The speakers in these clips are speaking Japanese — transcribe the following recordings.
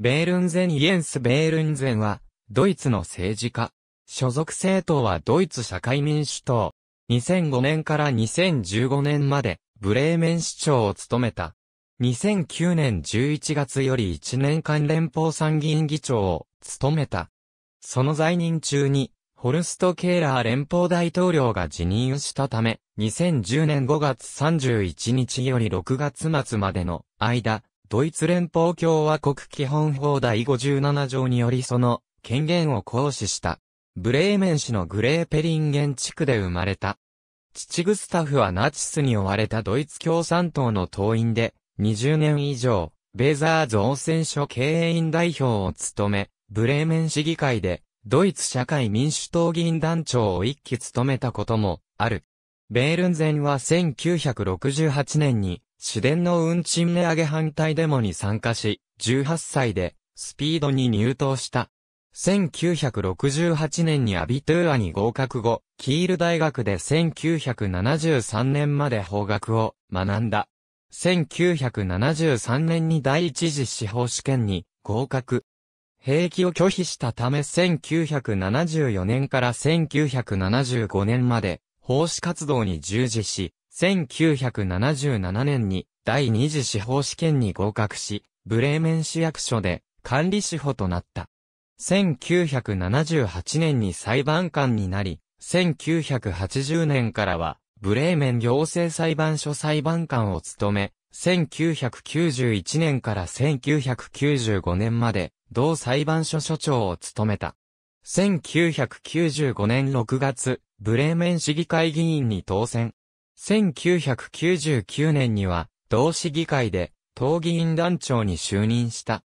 ベールンゼン・イエンス・ベールンゼンは、ドイツの政治家。所属政党はドイツ社会民主党。2005年から2015年まで、ブレーメン市長を務めた。2009年11月より1年間連邦参議院議長を務めた。その在任中に、ホルスト・ケーラー連邦大統領が辞任したため、2010年5月31日より6月末までの間、ドイツ連邦共和国基本法第57条によりその権限を行使した。ブレーメン市のグレーペリンゲン地区で生まれた。父グスタフはナチスに追われたドイツ共産党の党員で、20年以上、ベーザー造船所経営員代表を務め、ブレーメン市議会で、ドイツ社会民主党議員団長を一期務めたことも、ある。ベールンゼンは1968年に、市電の運賃値上げ反対デモに参加し、18歳で、スピードに入党した。1968年にアビトゥーアに合格後、キール大学で1973年まで法学を学んだ。1973年に第一次司法試験に合格。兵器を拒否したため1974年から1975年まで奉仕活動に従事し、1977年に第二次司法試験に合格し、ブレーメン市役所で管理司法となった。1978年に裁判官になり、1980年からは、ブレーメン行政裁判所裁判官を務め、1991年から1995年まで、同裁判所所長を務めた。1995年6月、ブレーメン市議会議員に当選。1999年には、同市議会で、党議員団長に就任した。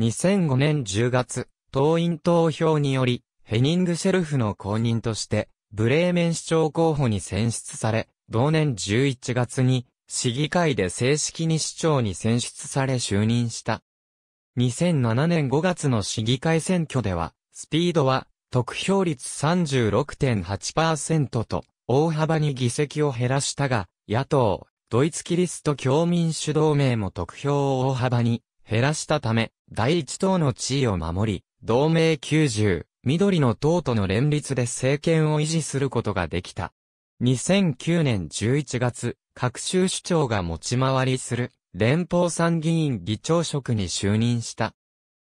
2005年10月、党員投票により、ヘニングシェルフの公認として、ブレーメン市長候補に選出され、同年11月に、市議会で正式に市長に選出され就任した。2007年5月の市議会選挙では、スピードは、得票率36.8%と、大幅に議席を減らしたが、野党、ドイツキリスト教民主同盟も得票を大幅に減らしたため、第一党の地位を守り、同盟90、緑の党との連立で政権を維持することができた。2009年11月、各州首長が持ち回りする連邦参議院議長職に就任した。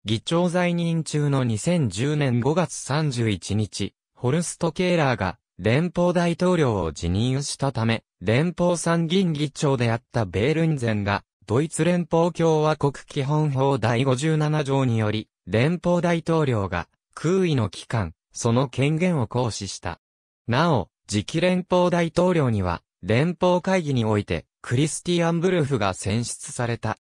議長在任中の2010年5月31日、ホルスト・ケーラーが連邦大統領を辞任したため、連邦参議院議長であったベールンゼンが、ドイツ連邦共和国基本法第57条により、連邦大統領が、空位の期間、その権限を行使した。なお、次期連邦大統領には、連邦会議において、クリスティアン・ブルフが選出された。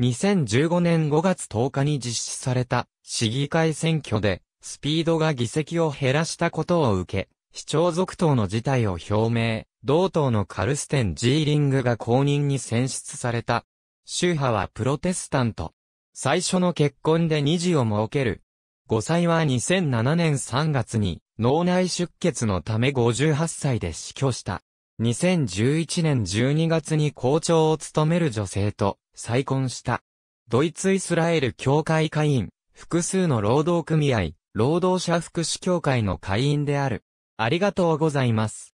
2015年5月10日に実施された市議会選挙でスピードが議席を減らしたことを受け、市長続投の事態を表明、同党のカルステン・ジーリングが公認に選出された。宗派はプロテスタント。最初の結婚で二次を設ける。5歳は2007年3月に脳内出血のため58歳で死去した。2011年12月に校長を務める女性と再婚した。ドイツイスラエル協会会員、複数の労働組合、労働者福祉協会の会員である。ありがとうございます。